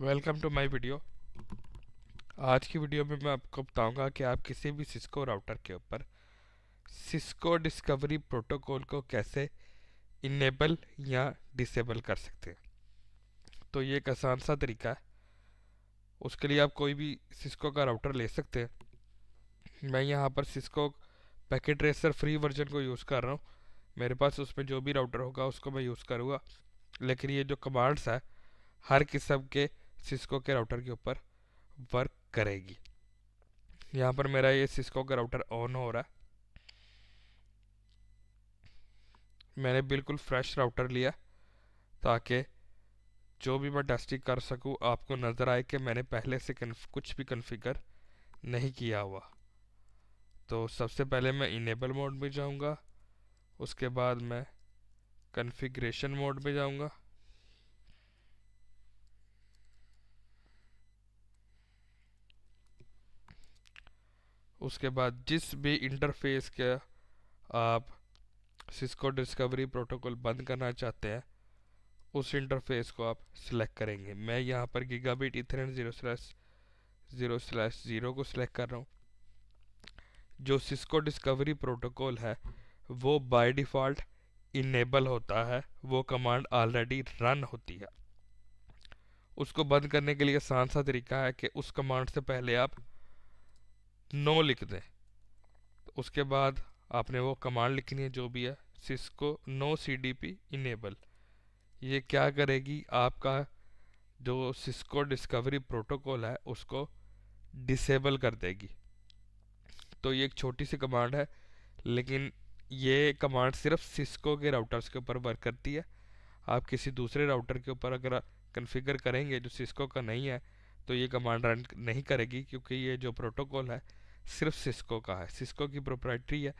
welcome to my video आज की video में मैं आपको बताऊंगा कि आप किसी भी सिस्को राउटर के ऊपर सिस्को डिस्कवरी प्रोटोकॉल को कैसे इनेबल या डिसेबल कर सकते हैं तो ये एक आसान सा तरीका है उसके लिए आप कोई भी सिस्को का राउटर ले सकते हैं मैं यहाँ पर Cisco packet tracer free version को यूज़ कर रहा हूँ मेरे पास उसमें जो भी राउटर होगा उसको मैं यूज़ करूँगा लेकिन ये जो कमांड्स है हर किस्म के सिस्को के राउटर के ऊपर वर्क करेगी यहाँ पर मेरा ये सिस्को का राउटर ऑन हो रहा है मैंने बिल्कुल फ्रेश राउटर लिया ताकि जो भी मैं टेस्टिंग कर सकूँ आपको नज़र आए कि मैंने पहले से कुछ भी कन्फिगर नहीं किया हुआ तो सबसे पहले मैं इनेबल मोड में जाऊँगा उसके बाद मैं कन्फिग्रेशन मोड में जाऊँगा उसके बाद जिस भी इंटरफेस के आप सिस्को डिस्कवरी प्रोटोकॉल बंद करना चाहते हैं उस इंटरफेस को आप सिलेक्ट करेंगे मैं यहाँ पर gigabit ethernet zero slash zero slash zero को सिलेक्ट कर रहा हूँ जो सिस्को डिस्कवरी प्रोटोकॉल है वो बाय डिफ़ॉल्ट इनेबल होता है वो कमांड ऑलरेडी रन होती है उसको बंद करने के लिए आसान सा तरीका है कि उस कमांड से पहले आप नो लिख दें उसके बाद आपने वो कमांड लिखनी है जो भी है Cisco no C D P enable ये क्या करेगी आपका जो सिस्को डिस्कवरी प्रोटोकॉल है उसको डिसेबल कर देगी तो ये एक छोटी सी कमांड है लेकिन ये कमांड सिर्फ सिस्को के राउटर्स के ऊपर वर्क करती है आप किसी दूसरे राउटर के ऊपर अगर कन्फिगर करेंगे जो सिस्को का नहीं है तो ये कमांड रन नहीं करेगी क्योंकि ये जो प्रोटोकॉल है सिर्फ सिस्को का है सिस्को की प्रोप्राइटरी है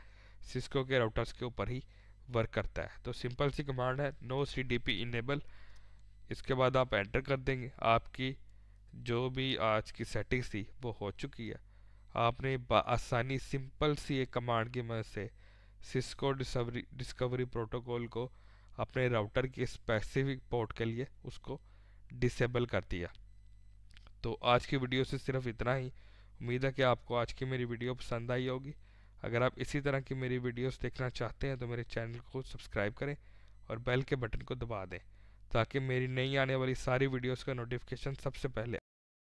सिस्को के राउटर्स के ऊपर ही वर्क करता है तो सिंपल सी कमांड है no C D P enable इसके बाद आप एंटर कर देंगे आपकी जो भी आज की सेटिंग्स थी वो हो चुकी है आपने आसानी सिंपल सी एक कमांड की मदद से सिस्को डिस्कवरी डिस्कवरी प्रोटोकॉल को अपने राउटर के स्पेसिफिक पोर्ट के लिए उसको डिसेबल कर दिया तो आज की वीडियो से सिर्फ इतना ही उम्मीद है कि आपको आज की मेरी वीडियो पसंद आई होगी अगर आप इसी तरह की मेरी वीडियोस देखना चाहते हैं तो मेरे चैनल को सब्सक्राइब करें और बेल के बटन को दबा दें ताकि मेरी नई आने वाली सारी वीडियोस का नोटिफिकेशन सबसे पहले